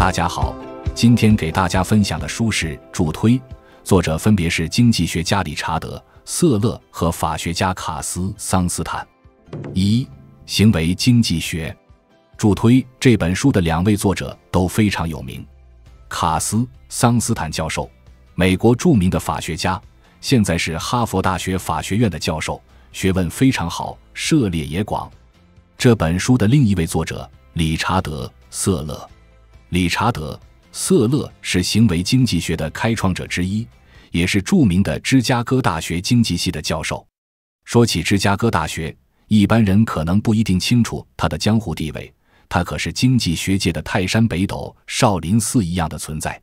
大家好，今天给大家分享的书是《助推》，作者分别是经济学家理查德·瑟勒和法学家卡斯·桑斯坦。一，《行为经济学助推》这本书的两位作者都非常有名。卡斯·桑斯坦教授，美国著名的法学家，现在是哈佛大学法学院的教授，学问非常好，涉猎也广。这本书的另一位作者理查德·瑟勒。理查德·瑟勒是行为经济学的开创者之一，也是著名的芝加哥大学经济系的教授。说起芝加哥大学，一般人可能不一定清楚他的江湖地位。他可是经济学界的泰山北斗、少林寺一样的存在。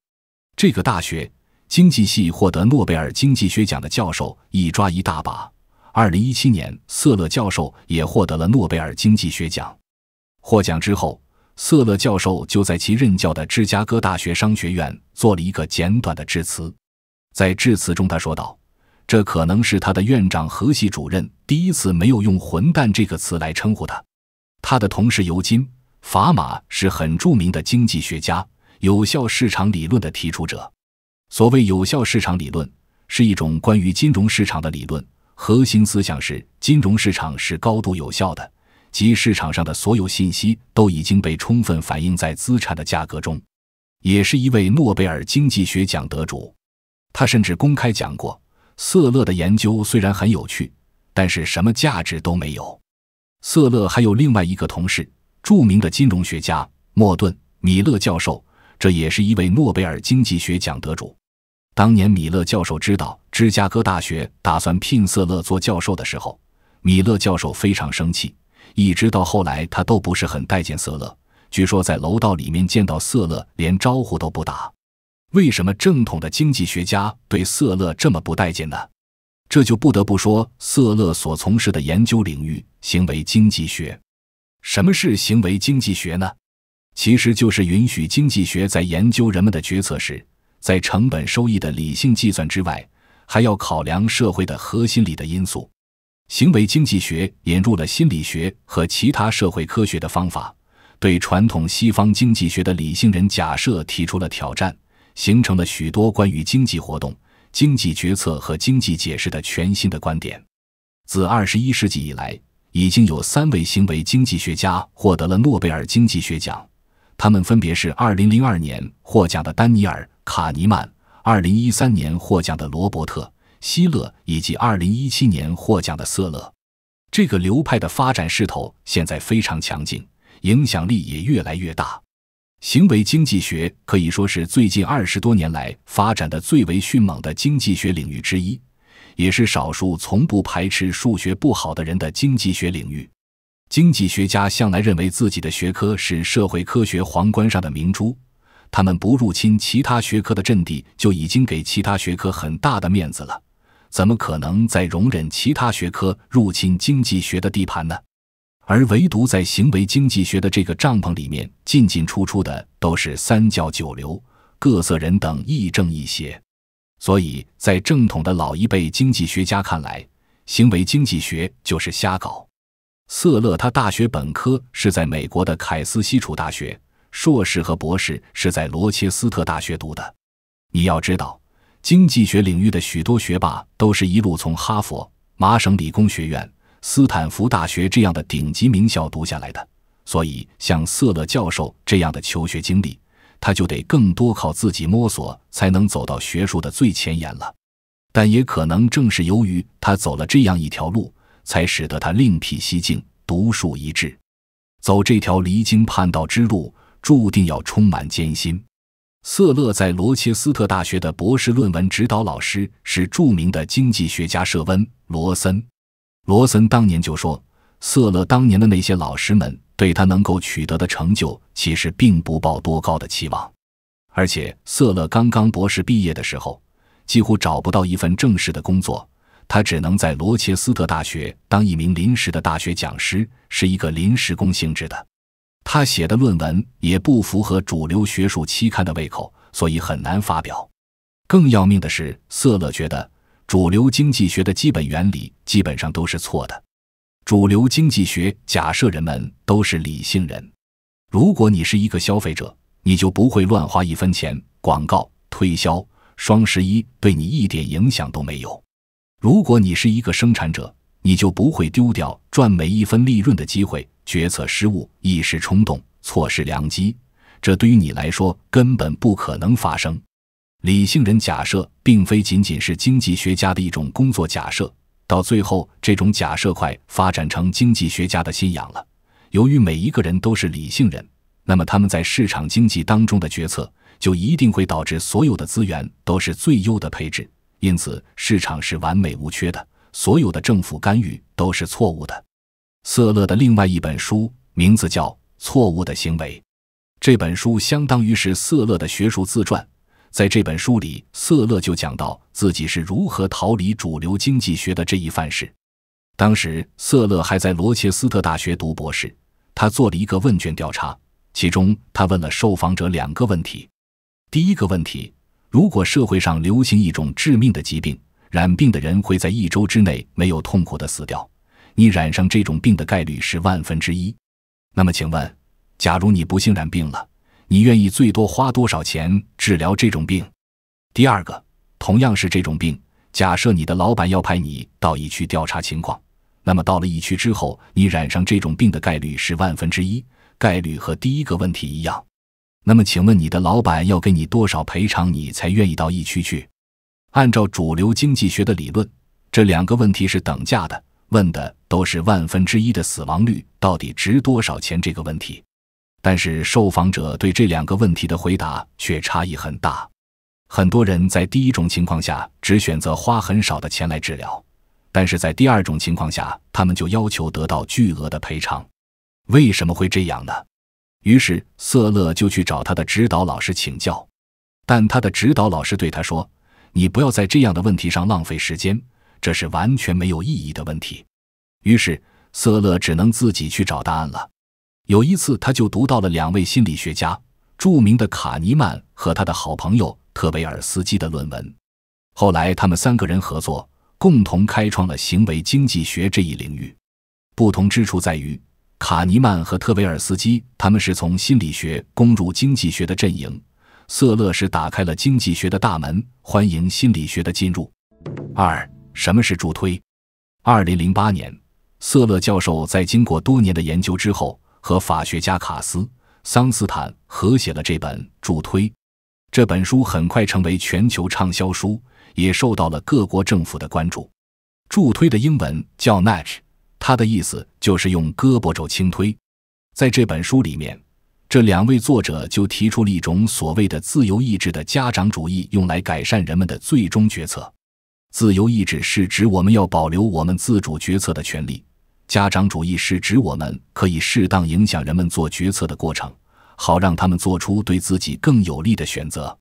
这个大学经济系获得诺贝尔经济学奖的教授一抓一大把。二零一七年，瑟勒教授也获得了诺贝尔经济学奖。获奖之后。瑟勒教授就在其任教的芝加哥大学商学院做了一个简短的致辞。在致辞中，他说道：“这可能是他的院长和系主任第一次没有用‘混蛋’这个词来称呼他。”他的同事尤金·法马是很著名的经济学家，有效市场理论的提出者。所谓有效市场理论，是一种关于金融市场的理论，核心思想是金融市场是高度有效的。及市场上的所有信息都已经被充分反映在资产的价格中，也是一位诺贝尔经济学奖得主。他甚至公开讲过，瑟勒的研究虽然很有趣，但是什么价值都没有。瑟勒还有另外一个同事，著名的金融学家莫顿·米勒教授，这也是一位诺贝尔经济学奖得主。当年米勒教授知道芝加哥大学打算聘瑟勒做教授的时候，米勒教授非常生气。一直到后来，他都不是很待见色勒。据说在楼道里面见到色勒，连招呼都不打。为什么正统的经济学家对色勒这么不待见呢？这就不得不说色勒所从事的研究领域——行为经济学。什么是行为经济学呢？其实就是允许经济学在研究人们的决策时，在成本收益的理性计算之外，还要考量社会的核心里的因素。行为经济学引入了心理学和其他社会科学的方法，对传统西方经济学的理性人假设提出了挑战，形成了许多关于经济活动、经济决策和经济解释的全新的观点。自二十一世纪以来，已经有三位行为经济学家获得了诺贝尔经济学奖，他们分别是二零零二年获奖的丹尼尔·卡尼曼，二零一三年获奖的罗伯特。希勒以及2017年获奖的瑟勒，这个流派的发展势头现在非常强劲，影响力也越来越大。行为经济学可以说是最近二十多年来发展的最为迅猛的经济学领域之一，也是少数从不排斥数学不好的人的经济学领域。经济学家向来认为自己的学科是社会科学皇冠上的明珠，他们不入侵其他学科的阵地，就已经给其他学科很大的面子了。怎么可能在容忍其他学科入侵经济学的地盘呢？而唯独在行为经济学的这个帐篷里面，进进出出的都是三教九流、各色人等，亦正亦邪。所以在正统的老一辈经济学家看来，行为经济学就是瞎搞。瑟勒他大学本科是在美国的凯斯西储大学，硕士和博士是在罗切斯特大学读的。你要知道。经济学领域的许多学霸都是一路从哈佛、麻省理工学院、斯坦福大学这样的顶级名校读下来的，所以像瑟勒教授这样的求学经历，他就得更多靠自己摸索才能走到学术的最前沿了。但也可能正是由于他走了这样一条路，才使得他另辟蹊径、独树一帜。走这条离经叛道之路，注定要充满艰辛。瑟勒在罗切斯特大学的博士论文指导老师是著名的经济学家舍温·罗森。罗森当年就说，瑟勒当年的那些老师们对他能够取得的成就其实并不抱多高的期望。而且，瑟勒刚刚博士毕业的时候，几乎找不到一份正式的工作，他只能在罗切斯特大学当一名临时的大学讲师，是一个临时工性质的。他写的论文也不符合主流学术期刊的胃口，所以很难发表。更要命的是，瑟勒觉得主流经济学的基本原理基本上都是错的。主流经济学假设人们都是理性人。如果你是一个消费者，你就不会乱花一分钱；广告、推销、双十一对你一点影响都没有。如果你是一个生产者，你就不会丢掉赚每一分利润的机会。决策失误，一时冲动，错失良机。这对于你来说根本不可能发生。理性人假设并非仅仅是经济学家的一种工作假设，到最后，这种假设快发展成经济学家的信仰了。由于每一个人都是理性人，那么他们在市场经济当中的决策就一定会导致所有的资源都是最优的配置，因此市场是完美无缺的，所有的政府干预都是错误的。瑟勒的另外一本书名字叫《错误的行为》，这本书相当于是瑟勒的学术自传。在这本书里，瑟勒就讲到自己是如何逃离主流经济学的这一范式。当时，瑟勒还在罗切斯特大学读博士，他做了一个问卷调查，其中他问了受访者两个问题。第一个问题：如果社会上流行一种致命的疾病，染病的人会在一周之内没有痛苦的死掉？你染上这种病的概率是万分之一，那么请问，假如你不幸染病了，你愿意最多花多少钱治疗这种病？第二个，同样是这种病，假设你的老板要派你到疫区调查情况，那么到了疫区之后，你染上这种病的概率是万分之一，概率和第一个问题一样。那么请问，你的老板要给你多少赔偿，你才愿意到疫区去？按照主流经济学的理论，这两个问题是等价的，问的。都是万分之一的死亡率，到底值多少钱？这个问题，但是受访者对这两个问题的回答却差异很大。很多人在第一种情况下只选择花很少的钱来治疗，但是在第二种情况下，他们就要求得到巨额的赔偿。为什么会这样呢？于是瑟勒就去找他的指导老师请教，但他的指导老师对他说：“你不要在这样的问题上浪费时间，这是完全没有意义的问题。”于是瑟勒只能自己去找答案了。有一次，他就读到了两位心理学家著名的卡尼曼和他的好朋友特维尔斯基的论文。后来，他们三个人合作，共同开创了行为经济学这一领域。不同之处在于，卡尼曼和特维尔斯基他们是从心理学攻入经济学的阵营，瑟勒是打开了经济学的大门，欢迎心理学的进入。二，什么是助推？二零零八年。瑟勒教授在经过多年的研究之后，和法学家卡斯、桑斯坦合写了这本《助推》。这本书很快成为全球畅销书，也受到了各国政府的关注。助推的英文叫 nudge，它的意思就是用胳膊肘轻推。在这本书里面，这两位作者就提出了一种所谓的自由意志的家长主义，用来改善人们的最终决策。自由意志是指我们要保留我们自主决策的权利。家长主义是指我们可以适当影响人们做决策的过程，好让他们做出对自己更有利的选择。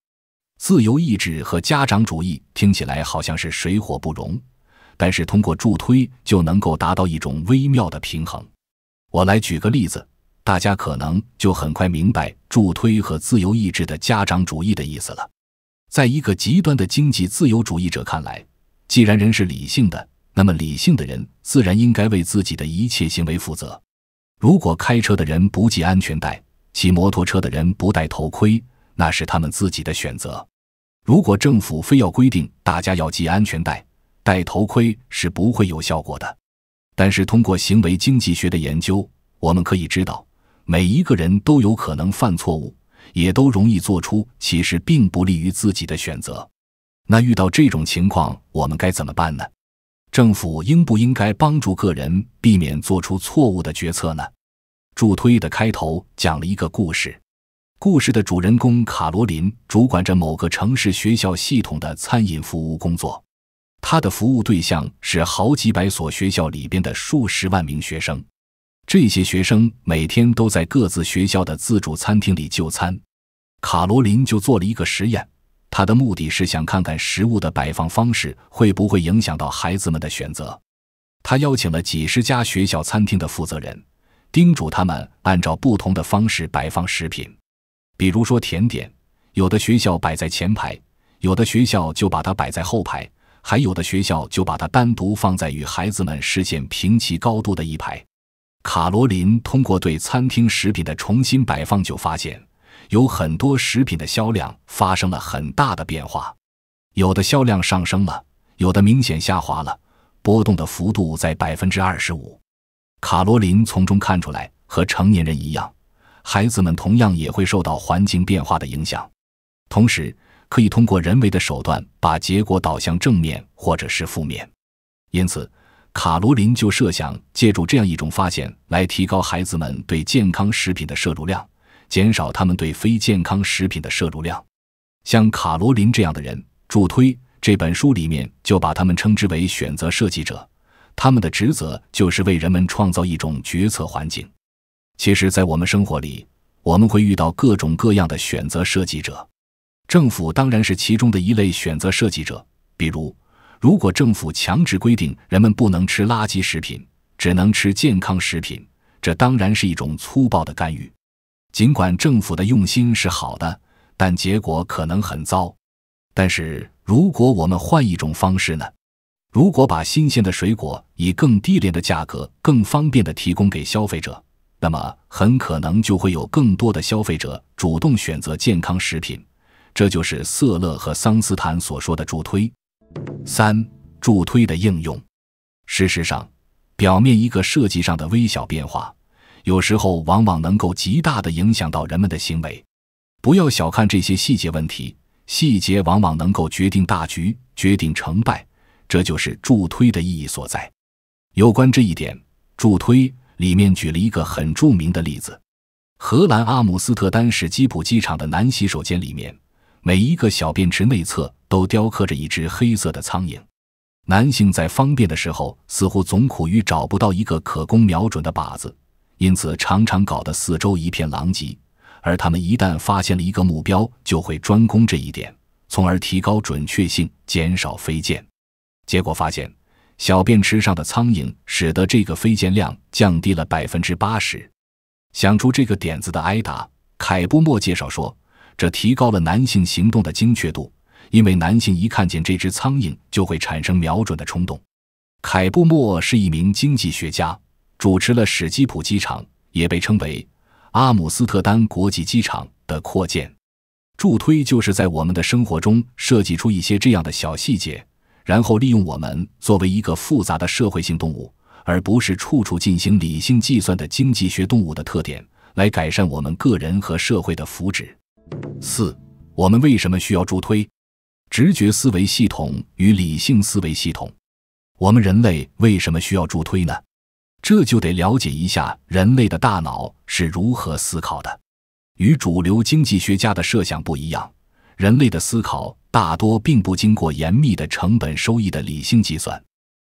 自由意志和家长主义听起来好像是水火不容，但是通过助推就能够达到一种微妙的平衡。我来举个例子，大家可能就很快明白助推和自由意志的家长主义的意思了。在一个极端的经济自由主义者看来，既然人是理性的。那么，理性的人自然应该为自己的一切行为负责。如果开车的人不系安全带，骑摩托车的人不戴头盔，那是他们自己的选择。如果政府非要规定大家要系安全带、戴头盔，是不会有效果的。但是，通过行为经济学的研究，我们可以知道，每一个人都有可能犯错误，也都容易做出其实并不利于自己的选择。那遇到这种情况，我们该怎么办呢？政府应不应该帮助个人避免做出错误的决策呢？助推的开头讲了一个故事，故事的主人公卡罗琳主管着某个城市学校系统的餐饮服务工作，她的服务对象是好几百所学校里边的数十万名学生，这些学生每天都在各自学校的自助餐厅里就餐。卡罗琳就做了一个实验。他的目的是想看看食物的摆放方式会不会影响到孩子们的选择。他邀请了几十家学校餐厅的负责人，叮嘱他们按照不同的方式摆放食品。比如说，甜点，有的学校摆在前排，有的学校就把它摆在后排，还有的学校就把它单独放在与孩子们视线平齐高度的一排。卡罗琳通过对餐厅食品的重新摆放，就发现。有很多食品的销量发生了很大的变化，有的销量上升了，有的明显下滑了，波动的幅度在百分之二十五。卡罗琳从中看出来，和成年人一样，孩子们同样也会受到环境变化的影响，同时可以通过人为的手段把结果导向正面或者是负面。因此，卡罗琳就设想借助这样一种发现来提高孩子们对健康食品的摄入量。减少他们对非健康食品的摄入量，像卡罗琳这样的人，助推这本书里面就把他们称之为选择设计者。他们的职责就是为人们创造一种决策环境。其实，在我们生活里，我们会遇到各种各样的选择设计者。政府当然是其中的一类选择设计者。比如，如果政府强制规定人们不能吃垃圾食品，只能吃健康食品，这当然是一种粗暴的干预。尽管政府的用心是好的，但结果可能很糟。但是如果我们换一种方式呢？如果把新鲜的水果以更低廉的价格、更方便的提供给消费者，那么很可能就会有更多的消费者主动选择健康食品。这就是瑟勒和桑斯坦所说的助推。三、助推的应用。事实上，表面一个设计上的微小变化。有时候往往能够极大的影响到人们的行为，不要小看这些细节问题，细节往往能够决定大局，决定成败，这就是助推的意义所在。有关这一点，助推里面举了一个很著名的例子：荷兰阿姆斯特丹市基普机场的男洗手间里面，每一个小便池内侧都雕刻着一只黑色的苍蝇，男性在方便的时候似乎总苦于找不到一个可供瞄准的靶子。因此，常常搞得四周一片狼藉。而他们一旦发现了一个目标，就会专攻这一点，从而提高准确性，减少飞溅。结果发现，小便池上的苍蝇使得这个飞溅量降低了百分之八十。想出这个点子的挨达·凯布莫介绍说：“这提高了男性行动的精确度，因为男性一看见这只苍蝇，就会产生瞄准的冲动。”凯布莫是一名经济学家。主持了史基普机场，也被称为阿姆斯特丹国际机场的扩建，助推就是在我们的生活中设计出一些这样的小细节，然后利用我们作为一个复杂的社会性动物，而不是处处进行理性计算的经济学动物的特点，来改善我们个人和社会的福祉。四，我们为什么需要助推？直觉思维系统与理性思维系统，我们人类为什么需要助推呢？这就得了解一下人类的大脑是如何思考的。与主流经济学家的设想不一样，人类的思考大多并不经过严密的成本收益的理性计算。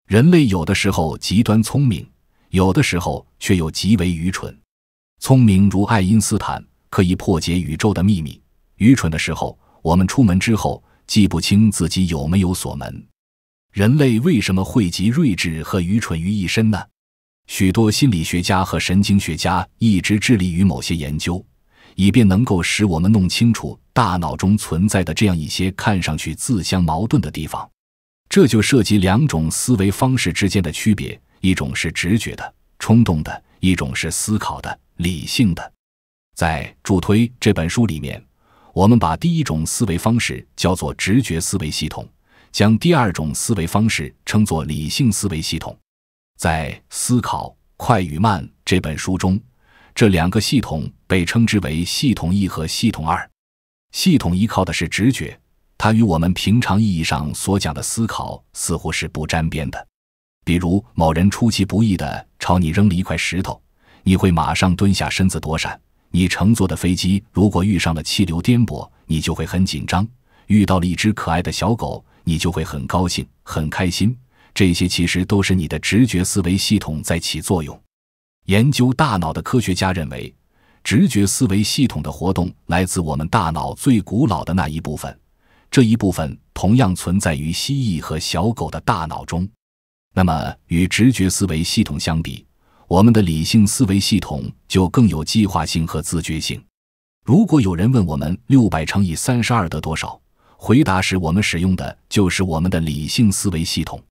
人类有的时候极端聪明，有的时候却又极为愚蠢。聪明如爱因斯坦，可以破解宇宙的秘密；愚蠢的时候，我们出门之后记不清自己有没有锁门。人类为什么汇集睿智和愚蠢于一身呢？许多心理学家和神经学家一直致力于某些研究，以便能够使我们弄清楚大脑中存在的这样一些看上去自相矛盾的地方。这就涉及两种思维方式之间的区别：一种是直觉的、冲动的；一种是思考的、理性的。在《助推》这本书里面，我们把第一种思维方式叫做直觉思维系统，将第二种思维方式称作理性思维系统。在《思考快与慢》这本书中，这两个系统被称之为系统一和系统二。系统依靠的是直觉，它与我们平常意义上所讲的思考似乎是不沾边的。比如，某人出其不意的朝你扔了一块石头，你会马上蹲下身子躲闪；你乘坐的飞机如果遇上了气流颠簸，你就会很紧张；遇到了一只可爱的小狗，你就会很高兴、很开心。这些其实都是你的直觉思维系统在起作用。研究大脑的科学家认为，直觉思维系统的活动来自我们大脑最古老的那一部分，这一部分同样存在于蜥蜴和小狗的大脑中。那么，与直觉思维系统相比，我们的理性思维系统就更有计划性和自觉性。如果有人问我们“六百乘以三十二得多少”，回答时我们使用的就是我们的理性思维系统。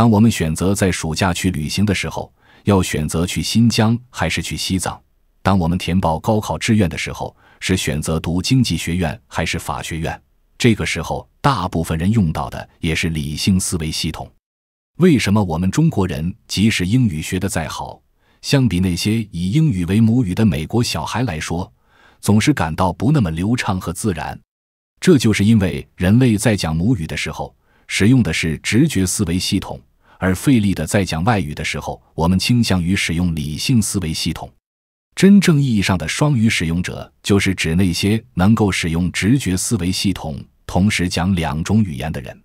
当我们选择在暑假去旅行的时候，要选择去新疆还是去西藏；当我们填报高考志愿的时候，是选择读经济学院还是法学院。这个时候，大部分人用到的也是理性思维系统。为什么我们中国人即使英语学的再好，相比那些以英语为母语的美国小孩来说，总是感到不那么流畅和自然？这就是因为人类在讲母语的时候，使用的是直觉思维系统。而费力的在讲外语的时候，我们倾向于使用理性思维系统。真正意义上的双语使用者，就是指那些能够使用直觉思维系统同时讲两种语言的人。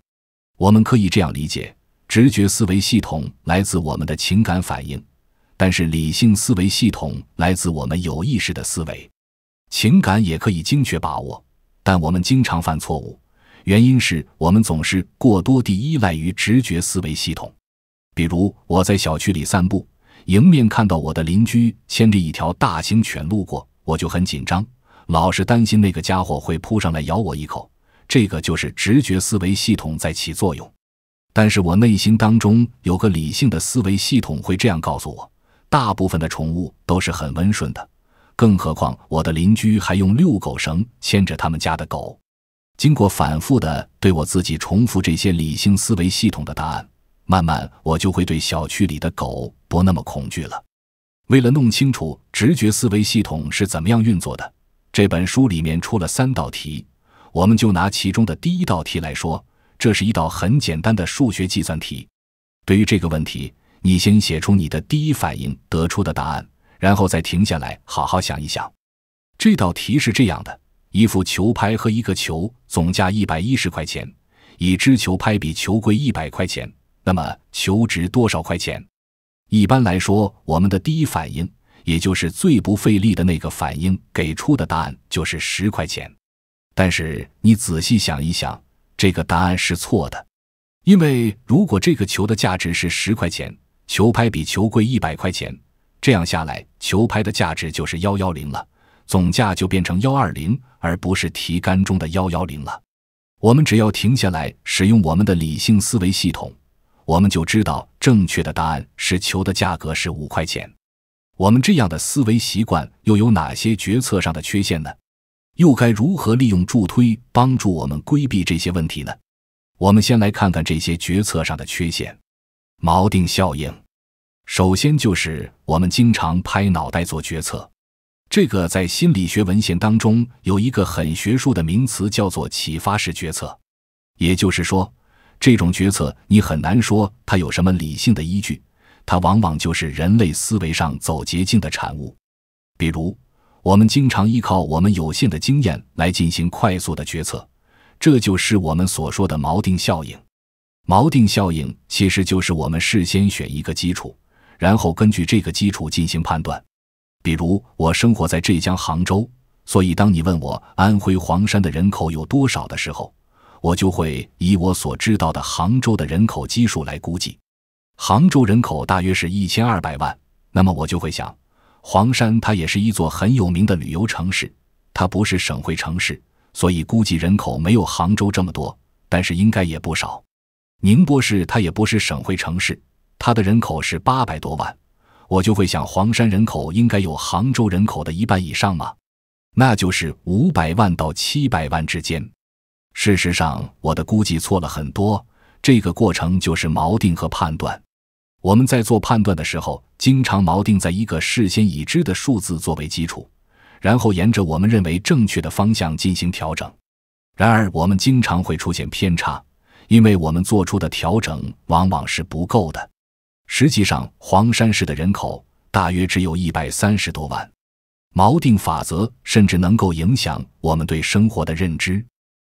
我们可以这样理解：直觉思维系统来自我们的情感反应，但是理性思维系统来自我们有意识的思维。情感也可以精确把握，但我们经常犯错误，原因是我们总是过多地依赖于直觉思维系统。比如，我在小区里散步，迎面看到我的邻居牵着一条大型犬路过，我就很紧张，老是担心那个家伙会扑上来咬我一口。这个就是直觉思维系统在起作用，但是我内心当中有个理性的思维系统会这样告诉我：大部分的宠物都是很温顺的，更何况我的邻居还用遛狗绳牵着他们家的狗。经过反复的对我自己重复这些理性思维系统的答案。慢慢，我就会对小区里的狗不那么恐惧了。为了弄清楚直觉思维系统是怎么样运作的，这本书里面出了三道题，我们就拿其中的第一道题来说。这是一道很简单的数学计算题。对于这个问题，你先写出你的第一反应得出的答案，然后再停下来好好想一想。这道题是这样的：一副球拍和一个球总价一百一十块钱，已知球拍比球贵一百块钱。那么，球值多少块钱？一般来说，我们的第一反应，也就是最不费力的那个反应，给出的答案就是十块钱。但是，你仔细想一想，这个答案是错的，因为如果这个球的价值是十块钱，球拍比球贵一百块钱，这样下来，球拍的价值就是幺幺零了，总价就变成幺二零，而不是题干中的幺幺零了。我们只要停下来，使用我们的理性思维系统。我们就知道正确的答案是球的价格是五块钱。我们这样的思维习惯又有哪些决策上的缺陷呢？又该如何利用助推帮助我们规避这些问题呢？我们先来看看这些决策上的缺陷。锚定效应，首先就是我们经常拍脑袋做决策，这个在心理学文献当中有一个很学术的名词叫做启发式决策，也就是说。这种决策你很难说它有什么理性的依据，它往往就是人类思维上走捷径的产物。比如，我们经常依靠我们有限的经验来进行快速的决策，这就是我们所说的锚定效应。锚定效应其实就是我们事先选一个基础，然后根据这个基础进行判断。比如，我生活在浙江杭州，所以当你问我安徽黄山的人口有多少的时候。我就会以我所知道的杭州的人口基数来估计，杭州人口大约是一千二百万。那么我就会想，黄山它也是一座很有名的旅游城市，它不是省会城市，所以估计人口没有杭州这么多，但是应该也不少。宁波市它也不是省会城市，它的人口是八百多万。我就会想，黄山人口应该有杭州人口的一半以上吗？那就是五百万到七百万之间。事实上，我的估计错了很多。这个过程就是锚定和判断。我们在做判断的时候，经常锚定在一个事先已知的数字作为基础，然后沿着我们认为正确的方向进行调整。然而，我们经常会出现偏差，因为我们做出的调整往往是不够的。实际上，黄山市的人口大约只有一百三十多万。锚定法则甚至能够影响我们对生活的认知。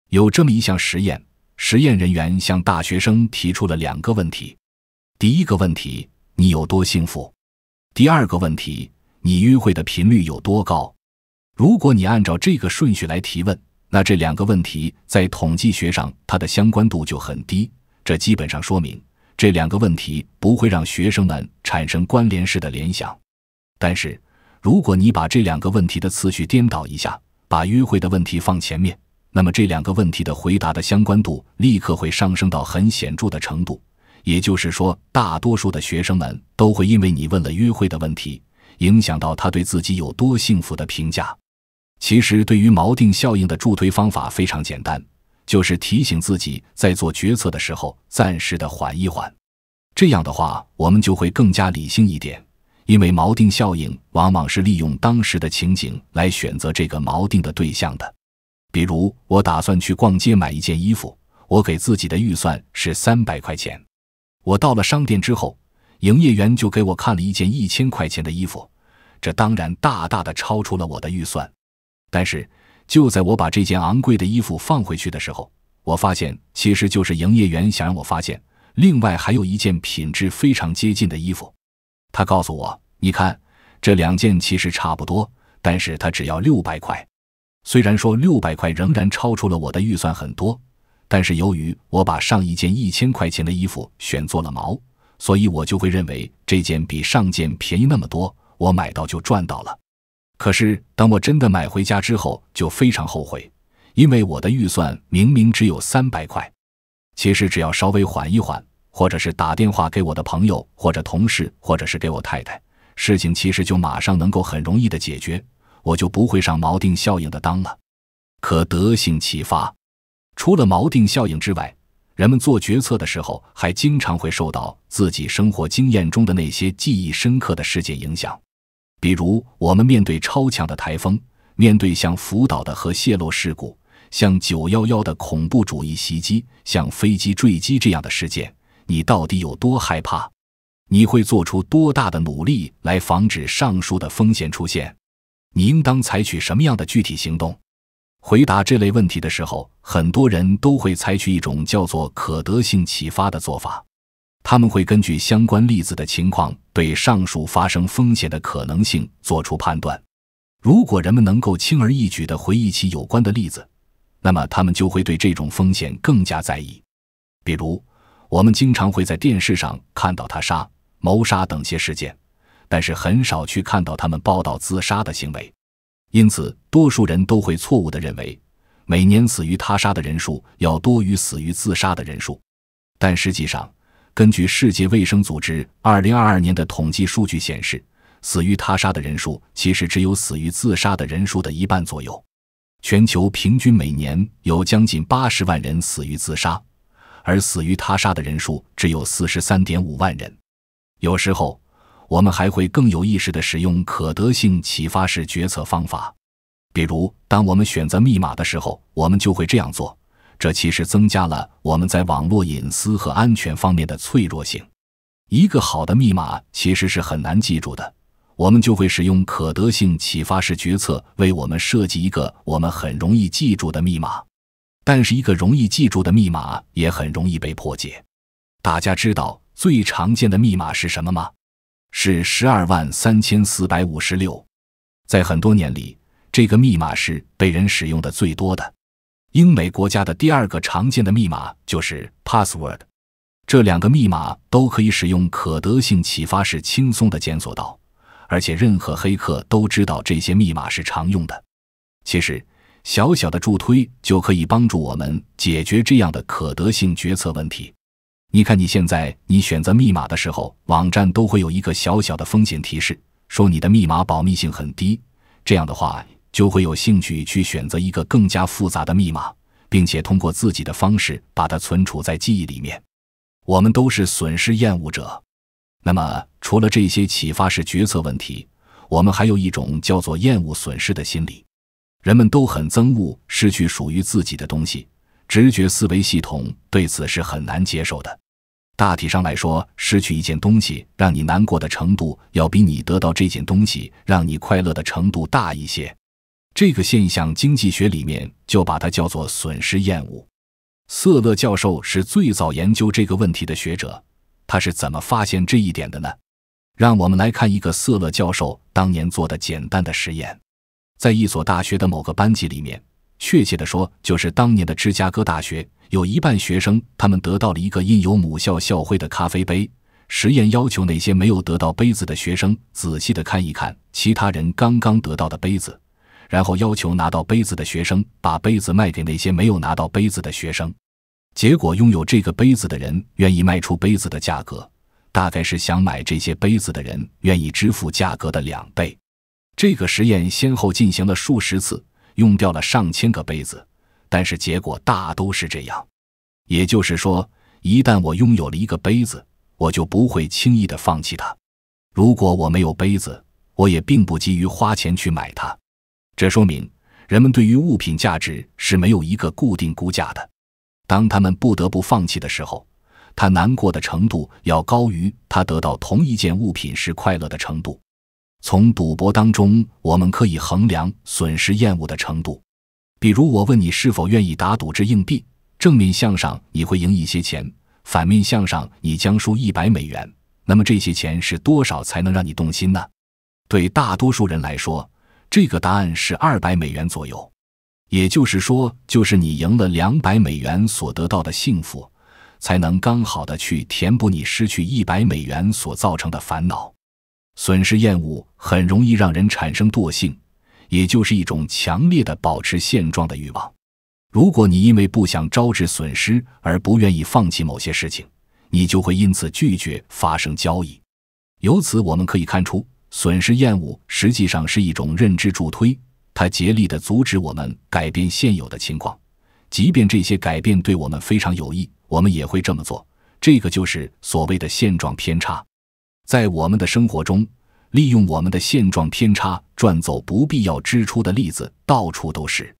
有这么一项实验，实验人员向大学生提出了两个问题：第一个问题，你有多幸福？第二个问题，你约会的频率有多高？如果你按照这个顺序来提问，那这两个问题在统计学上它的相关度就很低。这基本上说明这两个问题不会让学生们产生关联式的联想。但是，如果你把这两个问题的次序颠倒一下，把约会的问题放前面。那么这两个问题的回答的相关度立刻会上升到很显著的程度，也就是说，大多数的学生们都会因为你问了约会的问题，影响到他对自己有多幸福的评价。其实，对于锚定效应的助推方法非常简单，就是提醒自己在做决策的时候暂时的缓一缓。这样的话，我们就会更加理性一点，因为锚定效应往往是利用当时的情景来选择这个锚定的对象的。比如，我打算去逛街买一件衣服，我给自己的预算是三百块钱。我到了商店之后，营业员就给我看了一件一千块钱的衣服，这当然大大的超出了我的预算。但是，就在我把这件昂贵的衣服放回去的时候，我发现其实就是营业员想让我发现另外还有一件品质非常接近的衣服。他告诉我：“你看，这两件其实差不多，但是他只要六百块。”虽然说六百块仍然超出了我的预算很多，但是由于我把上一件一千块钱的衣服选做了毛，所以我就会认为这件比上件便宜那么多，我买到就赚到了。可是当我真的买回家之后，就非常后悔，因为我的预算明明只有三百块。其实只要稍微缓一缓，或者是打电话给我的朋友或者同事，或者是给我太太，事情其实就马上能够很容易的解决。我就不会上锚定效应的当了。可德性启发，除了锚定效应之外，人们做决策的时候还经常会受到自己生活经验中的那些记忆深刻的事件影响。比如，我们面对超强的台风，面对像福岛的核泄漏事故，像九幺幺的恐怖主义袭击，像飞机坠机这样的事件，你到底有多害怕？你会做出多大的努力来防止上述的风险出现？你应当采取什么样的具体行动？回答这类问题的时候，很多人都会采取一种叫做可得性启发的做法。他们会根据相关例子的情况，对上述发生风险的可能性做出判断。如果人们能够轻而易举的回忆起有关的例子，那么他们就会对这种风险更加在意。比如，我们经常会在电视上看到他杀、谋杀等些事件。但是很少去看到他们报道自杀的行为，因此多数人都会错误的认为，每年死于他杀的人数要多于死于自杀的人数。但实际上，根据世界卫生组织二零二二年的统计数据显示，死于他杀的人数其实只有死于自杀的人数的一半左右。全球平均每年有将近八十万人死于自杀，而死于他杀的人数只有四十三点五万人。有时候。我们还会更有意识地使用可得性启发式决策方法，比如当我们选择密码的时候，我们就会这样做。这其实增加了我们在网络隐私和安全方面的脆弱性。一个好的密码其实是很难记住的，我们就会使用可得性启发式决策为我们设计一个我们很容易记住的密码。但是，一个容易记住的密码也很容易被破解。大家知道最常见的密码是什么吗？是十二万三千四百五十六，在很多年里，这个密码是被人使用的最多的。英美国家的第二个常见的密码就是 password，这两个密码都可以使用可得性启发式轻松的检索到，而且任何黑客都知道这些密码是常用的。其实，小小的助推就可以帮助我们解决这样的可得性决策问题。你看，你现在你选择密码的时候，网站都会有一个小小的风险提示，说你的密码保密性很低。这样的话，就会有兴趣去选择一个更加复杂的密码，并且通过自己的方式把它存储在记忆里面。我们都是损失厌恶者。那么，除了这些启发式决策问题，我们还有一种叫做厌恶损失的心理。人们都很憎恶失去属于自己的东西。直觉思维系统对此是很难接受的。大体上来说，失去一件东西让你难过的程度，要比你得到这件东西让你快乐的程度大一些。这个现象，经济学里面就把它叫做“损失厌恶”。瑟勒教授是最早研究这个问题的学者。他是怎么发现这一点的呢？让我们来看一个瑟勒教授当年做的简单的实验。在一所大学的某个班级里面。确切的说，就是当年的芝加哥大学有一半学生，他们得到了一个印有母校校徽的咖啡杯。实验要求那些没有得到杯子的学生仔细的看一看其他人刚刚得到的杯子，然后要求拿到杯子的学生把杯子卖给那些没有拿到杯子的学生。结果，拥有这个杯子的人愿意卖出杯子的价格，大概是想买这些杯子的人愿意支付价格的两倍。这个实验先后进行了数十次。用掉了上千个杯子，但是结果大都是这样。也就是说，一旦我拥有了一个杯子，我就不会轻易的放弃它；如果我没有杯子，我也并不急于花钱去买它。这说明人们对于物品价值是没有一个固定估价的。当他们不得不放弃的时候，他难过的程度要高于他得到同一件物品时快乐的程度。从赌博当中，我们可以衡量损失厌恶的程度。比如，我问你是否愿意打赌掷硬币，正面向上你会赢一些钱，反面向上你将输一百美元。那么，这些钱是多少才能让你动心呢？对大多数人来说，这个答案是二百美元左右。也就是说，就是你赢了两百美元所得到的幸福，才能刚好的去填补你失去一百美元所造成的烦恼。损失厌恶很容易让人产生惰性，也就是一种强烈的保持现状的欲望。如果你因为不想招致损失而不愿意放弃某些事情，你就会因此拒绝发生交易。由此我们可以看出，损失厌恶实际上是一种认知助推，它竭力的阻止我们改变现有的情况，即便这些改变对我们非常有益，我们也会这么做。这个就是所谓的现状偏差。在我们的生活中，利用我们的现状偏差赚走不必要支出的例子到处都是。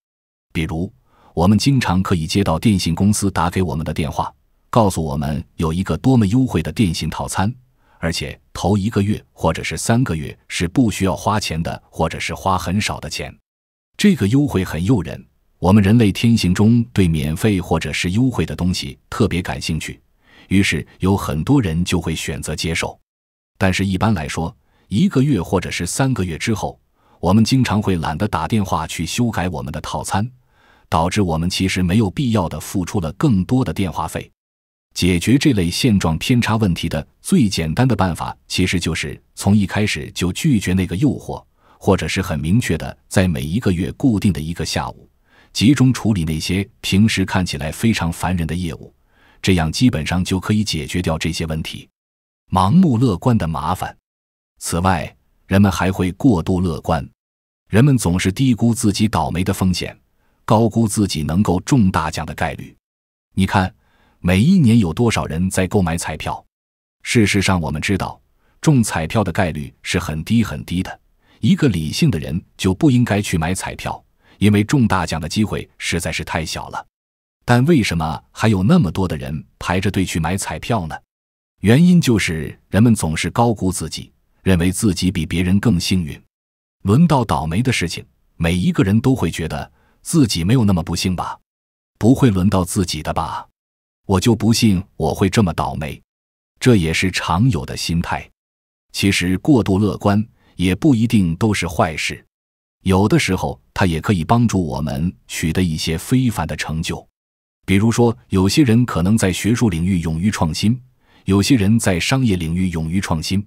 比如，我们经常可以接到电信公司打给我们的电话，告诉我们有一个多么优惠的电信套餐，而且头一个月或者是三个月是不需要花钱的，或者是花很少的钱。这个优惠很诱人，我们人类天性中对免费或者是优惠的东西特别感兴趣，于是有很多人就会选择接受。但是一般来说，一个月或者是三个月之后，我们经常会懒得打电话去修改我们的套餐，导致我们其实没有必要的付出了更多的电话费。解决这类现状偏差问题的最简单的办法，其实就是从一开始就拒绝那个诱惑，或者是很明确的在每一个月固定的一个下午，集中处理那些平时看起来非常烦人的业务，这样基本上就可以解决掉这些问题。盲目乐观的麻烦。此外，人们还会过度乐观。人们总是低估自己倒霉的风险，高估自己能够中大奖的概率。你看，每一年有多少人在购买彩票？事实上，我们知道中彩票的概率是很低很低的。一个理性的人就不应该去买彩票，因为中大奖的机会实在是太小了。但为什么还有那么多的人排着队去买彩票呢？原因就是人们总是高估自己，认为自己比别人更幸运。轮到倒霉的事情，每一个人都会觉得自己没有那么不幸吧？不会轮到自己的吧？我就不信我会这么倒霉。这也是常有的心态。其实，过度乐观也不一定都是坏事，有的时候它也可以帮助我们取得一些非凡的成就。比如说，有些人可能在学术领域勇于创新。有些人在商业领域勇于创新，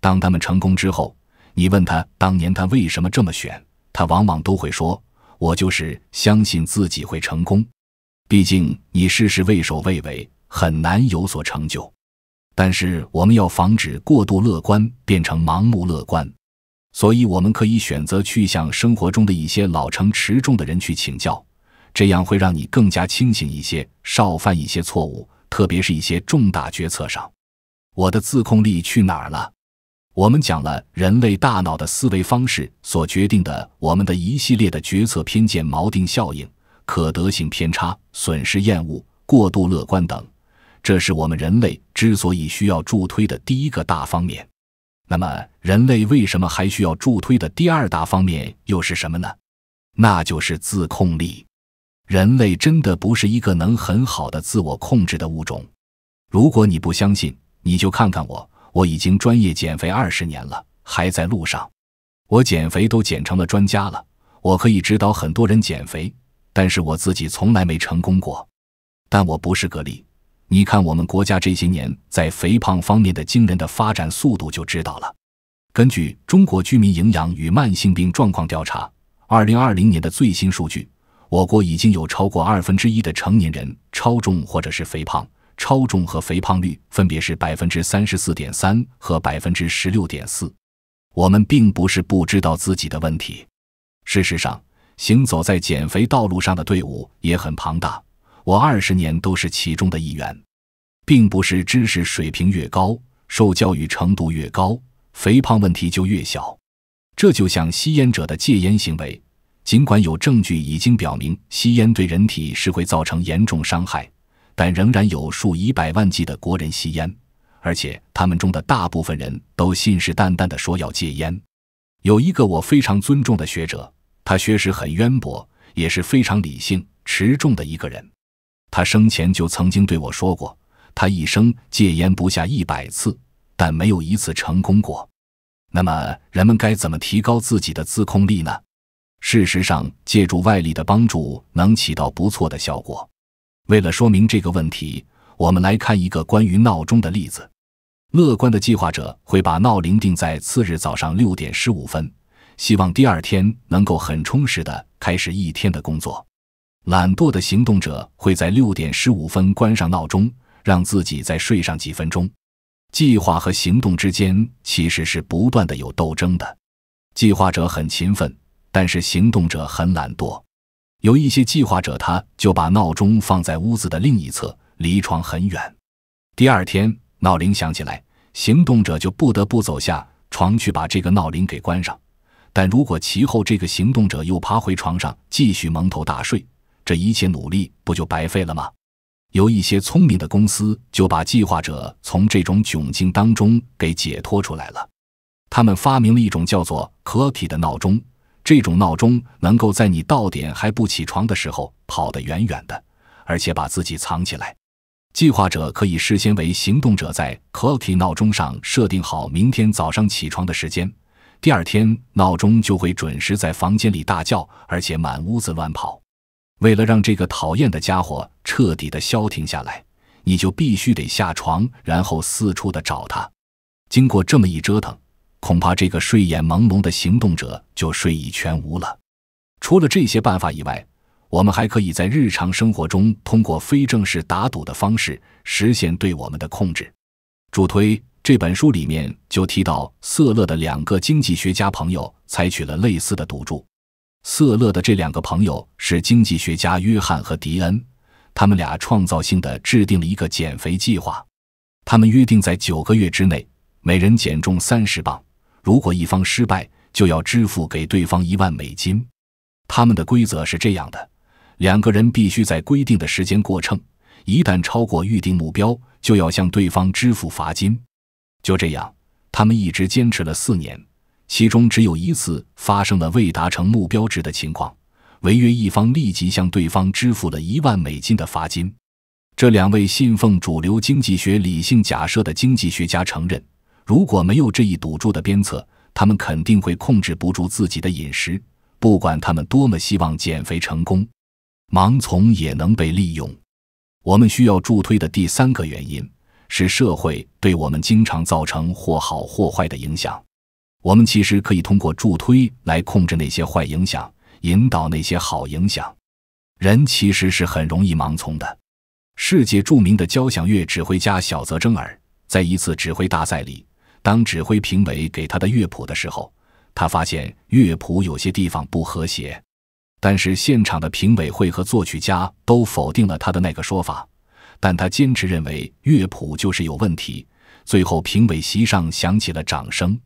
当他们成功之后，你问他当年他为什么这么选，他往往都会说：“我就是相信自己会成功。毕竟你事事畏首畏尾，很难有所成就。”但是我们要防止过度乐观变成盲目乐观，所以我们可以选择去向生活中的一些老成持重的人去请教，这样会让你更加清醒一些，少犯一些错误。特别是一些重大决策上，我的自控力去哪儿了？我们讲了人类大脑的思维方式所决定的我们的一系列的决策偏见、锚定效应、可得性偏差、损失厌恶、过度乐观等，这是我们人类之所以需要助推的第一个大方面。那么，人类为什么还需要助推的第二大方面又是什么呢？那就是自控力。人类真的不是一个能很好的自我控制的物种。如果你不相信，你就看看我，我已经专业减肥二十年了，还在路上。我减肥都减成了专家了，我可以指导很多人减肥，但是我自己从来没成功过。但我不是个例，你看我们国家这些年在肥胖方面的惊人的发展速度就知道了。根据中国居民营养与慢性病状况调查，二零二零年的最新数据。我国已经有超过二分之一的成年人超重或者是肥胖，超重和肥胖率分别是百分之三十四点三和百分之十六点四。我们并不是不知道自己的问题。事实上，行走在减肥道路上的队伍也很庞大，我二十年都是其中的一员。并不是知识水平越高、受教育程度越高，肥胖问题就越小。这就像吸烟者的戒烟行为。尽管有证据已经表明吸烟对人体是会造成严重伤害，但仍然有数以百万计的国人吸烟，而且他们中的大部分人都信誓旦旦地说要戒烟。有一个我非常尊重的学者，他学识很渊博，也是非常理性、持重的一个人。他生前就曾经对我说过，他一生戒烟不下一百次，但没有一次成功过。那么，人们该怎么提高自己的自控力呢？事实上，借助外力的帮助能起到不错的效果。为了说明这个问题，我们来看一个关于闹钟的例子。乐观的计划者会把闹铃定在次日早上六点十五分，希望第二天能够很充实的开始一天的工作。懒惰的行动者会在六点十五分关上闹钟，让自己再睡上几分钟。计划和行动之间其实是不断的有斗争的。计划者很勤奋。但是行动者很懒惰，有一些计划者，他就把闹钟放在屋子的另一侧，离床很远。第二天闹铃响起来，行动者就不得不走下床去把这个闹铃给关上。但如果其后这个行动者又爬回床上继续蒙头大睡，这一切努力不就白费了吗？有一些聪明的公司就把计划者从这种窘境当中给解脱出来了。他们发明了一种叫做 Cocky 的闹钟。这种闹钟能够在你到点还不起床的时候跑得远远的，而且把自己藏起来。计划者可以事先为行动者在 Clocky 闹钟上设定好明天早上起床的时间，第二天闹钟就会准时在房间里大叫，而且满屋子乱跑。为了让这个讨厌的家伙彻底的消停下来，你就必须得下床，然后四处的找他。经过这么一折腾。恐怕这个睡眼朦胧的行动者就睡意全无了。除了这些办法以外，我们还可以在日常生活中通过非正式打赌的方式实现对我们的控制。主推这本书里面就提到，瑟勒的两个经济学家朋友采取了类似的赌注。瑟勒的这两个朋友是经济学家约翰和迪恩，他们俩创造性的制定了一个减肥计划。他们约定在九个月之内，每人减重三十磅。如果一方失败，就要支付给对方一万美金。他们的规则是这样的：两个人必须在规定的时间过程，一旦超过预定目标，就要向对方支付罚金。就这样，他们一直坚持了四年，其中只有一次发生了未达成目标值的情况，违约一方立即向对方支付了一万美金的罚金。这两位信奉主流经济学理性假设的经济学家承认。如果没有这一赌注的鞭策，他们肯定会控制不住自己的饮食，不管他们多么希望减肥成功。盲从也能被利用。我们需要助推的第三个原因是社会对我们经常造成或好或坏的影响。我们其实可以通过助推来控制那些坏影响，引导那些好影响。人其实是很容易盲从的。世界著名的交响乐指挥家小泽征尔在一次指挥大赛里。当指挥评委给他的乐谱的时候，他发现乐谱有些地方不和谐，但是现场的评委会和作曲家都否定了他的那个说法，但他坚持认为乐谱就是有问题。最后，评委席上响起了掌声，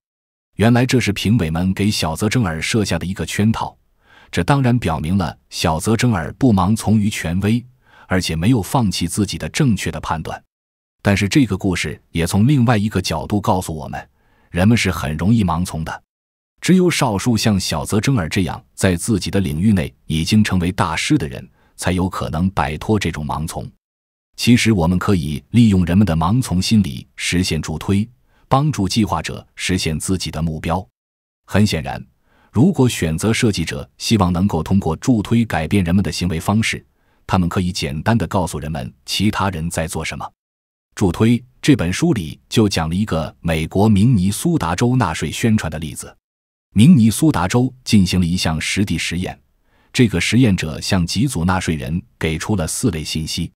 原来这是评委们给小泽征尔设下的一个圈套。这当然表明了小泽征尔不盲从于权威，而且没有放弃自己的正确的判断。但是这个故事也从另外一个角度告诉我们，人们是很容易盲从的。只有少数像小泽征尔这样在自己的领域内已经成为大师的人，才有可能摆脱这种盲从。其实，我们可以利用人们的盲从心理，实现助推，帮助计划者实现自己的目标。很显然，如果选择设计者希望能够通过助推改变人们的行为方式，他们可以简单的告诉人们其他人在做什么。助推这本书里就讲了一个美国明尼苏达州纳税宣传的例子。明尼苏达州进行了一项实地实验，这个实验者向几组纳税人给出了四类信息：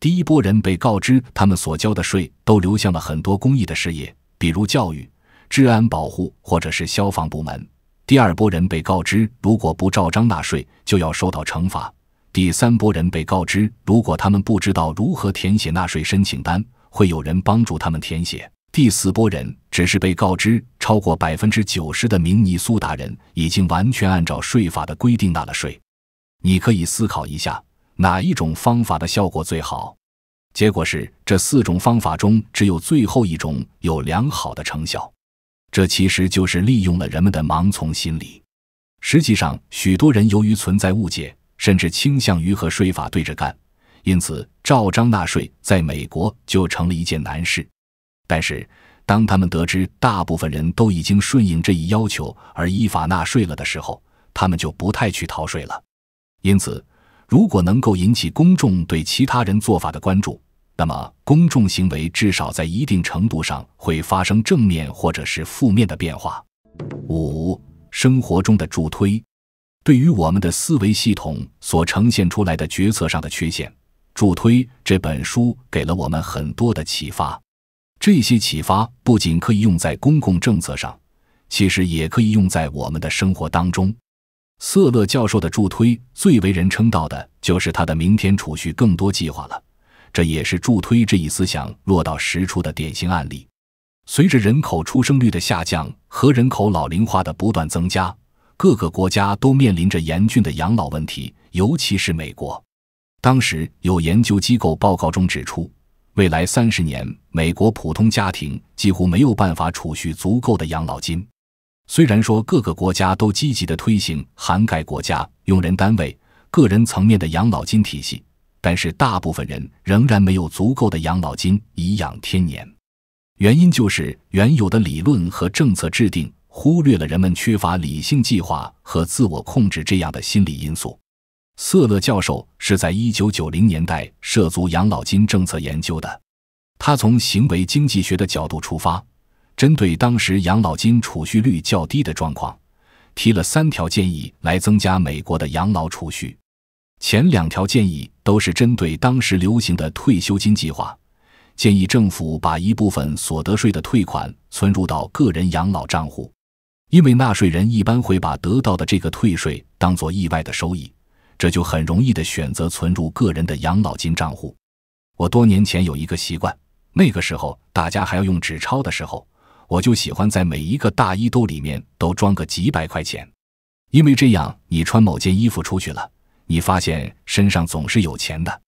第一波人被告知他们所交的税都流向了很多公益的事业，比如教育、治安保护或者是消防部门；第二波人被告知如果不照章纳税就要受到惩罚；第三波人被告知如果他们不知道如何填写纳税申请单。会有人帮助他们填写。第四波人只是被告知，超过百分之九十的明尼苏达人已经完全按照税法的规定纳了税。你可以思考一下，哪一种方法的效果最好？结果是，这四种方法中只有最后一种有良好的成效。这其实就是利用了人们的盲从心理。实际上，许多人由于存在误解，甚至倾向于和税法对着干。因此，照章纳税在美国就成了一件难事。但是，当他们得知大部分人都已经顺应这一要求而依法纳税了的时候，他们就不太去逃税了。因此，如果能够引起公众对其他人做法的关注，那么公众行为至少在一定程度上会发生正面或者是负面的变化。五、生活中的助推，对于我们的思维系统所呈现出来的决策上的缺陷。助推这本书给了我们很多的启发，这些启发不仅可以用在公共政策上，其实也可以用在我们的生活当中。瑟勒教授的助推最为人称道的就是他的“明天储蓄更多”计划了，这也是助推这一思想落到实处的典型案例。随着人口出生率的下降和人口老龄化的不断增加，各个国家都面临着严峻的养老问题，尤其是美国。当时有研究机构报告中指出，未来三十年，美国普通家庭几乎没有办法储蓄足够的养老金。虽然说各个国家都积极的推行涵盖国家、用人单位、个人层面的养老金体系，但是大部分人仍然没有足够的养老金颐养天年。原因就是原有的理论和政策制定忽略了人们缺乏理性计划和自我控制这样的心理因素。瑟勒教授是在一九九零年代涉足养老金政策研究的。他从行为经济学的角度出发，针对当时养老金储蓄率较低的状况，提了三条建议来增加美国的养老储蓄。前两条建议都是针对当时流行的退休金计划，建议政府把一部分所得税的退款存入到个人养老账户，因为纳税人一般会把得到的这个退税当做意外的收益。这就很容易的选择存入个人的养老金账户。我多年前有一个习惯，那个时候大家还要用纸钞的时候，我就喜欢在每一个大衣兜里面都装个几百块钱，因为这样你穿某件衣服出去了，你发现身上总是有钱的。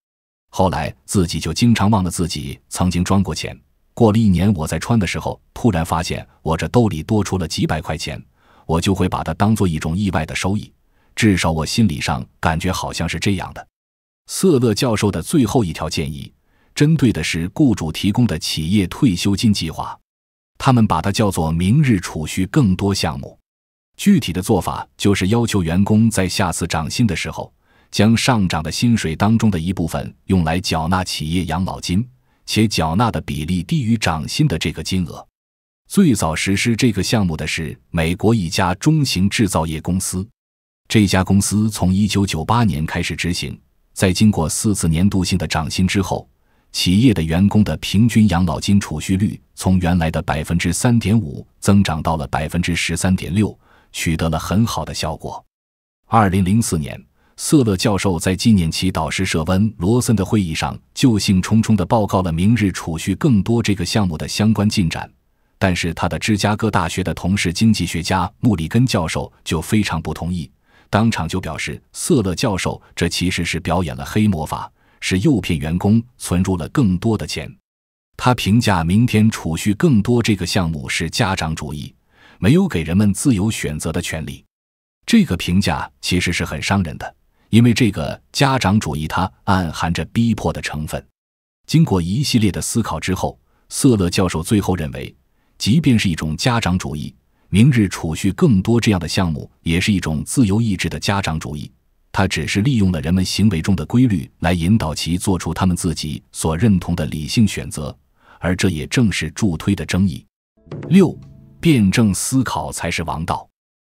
后来自己就经常忘了自己曾经装过钱。过了一年，我在穿的时候突然发现我这兜里多出了几百块钱，我就会把它当做一种意外的收益。至少我心理上感觉好像是这样的。瑟勒教授的最后一条建议，针对的是雇主提供的企业退休金计划，他们把它叫做“明日储蓄更多”项目。具体的做法就是要求员工在下次涨薪的时候，将上涨的薪水当中的一部分用来缴纳企业养老金，且缴纳的比例低于涨薪的这个金额。最早实施这个项目的是美国一家中型制造业公司。这家公司从一九九八年开始执行，在经过四次年度性的涨薪之后，企业的员工的平均养老金储蓄率从原来的百分之三点五增长到了百分之十三点六，取得了很好的效果。二零零四年，瑟勒教授在纪念其导师舍温·罗森的会议上，就兴冲冲的报告了“明日储蓄更多”这个项目的相关进展，但是他的芝加哥大学的同事经济学家穆里根教授就非常不同意。当场就表示，瑟勒教授，这其实是表演了黑魔法，是诱骗员工存入了更多的钱。他评价“明天储蓄更多”这个项目是家长主义，没有给人们自由选择的权利。这个评价其实是很伤人的，因为这个家长主义它暗含着逼迫的成分。经过一系列的思考之后，瑟勒教授最后认为，即便是一种家长主义。明日储蓄更多这样的项目也是一种自由意志的家长主义，它只是利用了人们行为中的规律来引导其做出他们自己所认同的理性选择，而这也正是助推的争议。六，辩证思考才是王道。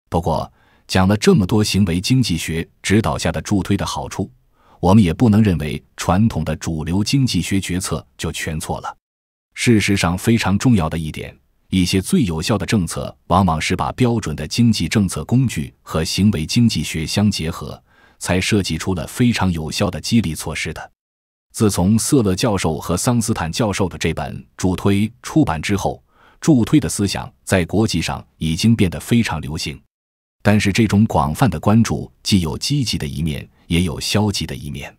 不过，讲了这么多行为经济学指导下的助推的好处，我们也不能认为传统的主流经济学决策就全错了。事实上，非常重要的一点。一些最有效的政策，往往是把标准的经济政策工具和行为经济学相结合，才设计出了非常有效的激励措施的。自从瑟勒教授和桑斯坦教授的这本助推出版之后，助推的思想在国际上已经变得非常流行。但是，这种广泛的关注既有积极的一面，也有消极的一面。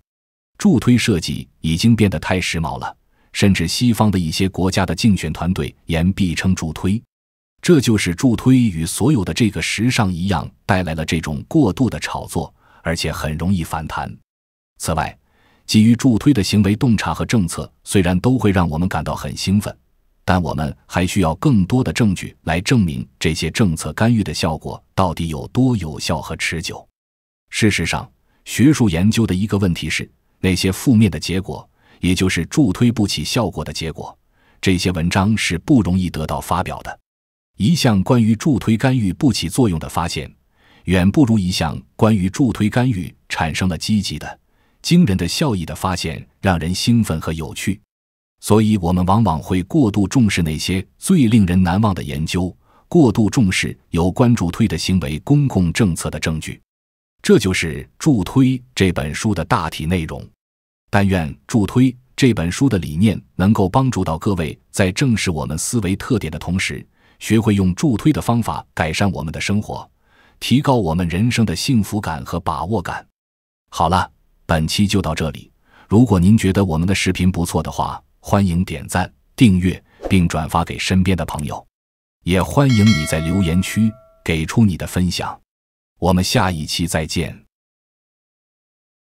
助推设计已经变得太时髦了。甚至西方的一些国家的竞选团队言必称助推，这就是助推与所有的这个时尚一样，带来了这种过度的炒作，而且很容易反弹。此外，基于助推的行为洞察和政策，虽然都会让我们感到很兴奋，但我们还需要更多的证据来证明这些政策干预的效果到底有多有效和持久。事实上，学术研究的一个问题是那些负面的结果。也就是助推不起效果的结果，这些文章是不容易得到发表的。一项关于助推干预不起作用的发现，远不如一项关于助推干预产生了积极的、惊人的效益的发现让人兴奋和有趣。所以，我们往往会过度重视那些最令人难忘的研究，过度重视有关助推的行为公共政策的证据。这就是《助推》这本书的大体内容。但愿助推这本书的理念能够帮助到各位，在正视我们思维特点的同时，学会用助推的方法改善我们的生活，提高我们人生的幸福感和把握感。好了，本期就到这里。如果您觉得我们的视频不错的话，欢迎点赞、订阅并转发给身边的朋友，也欢迎你在留言区给出你的分享。我们下一期再见。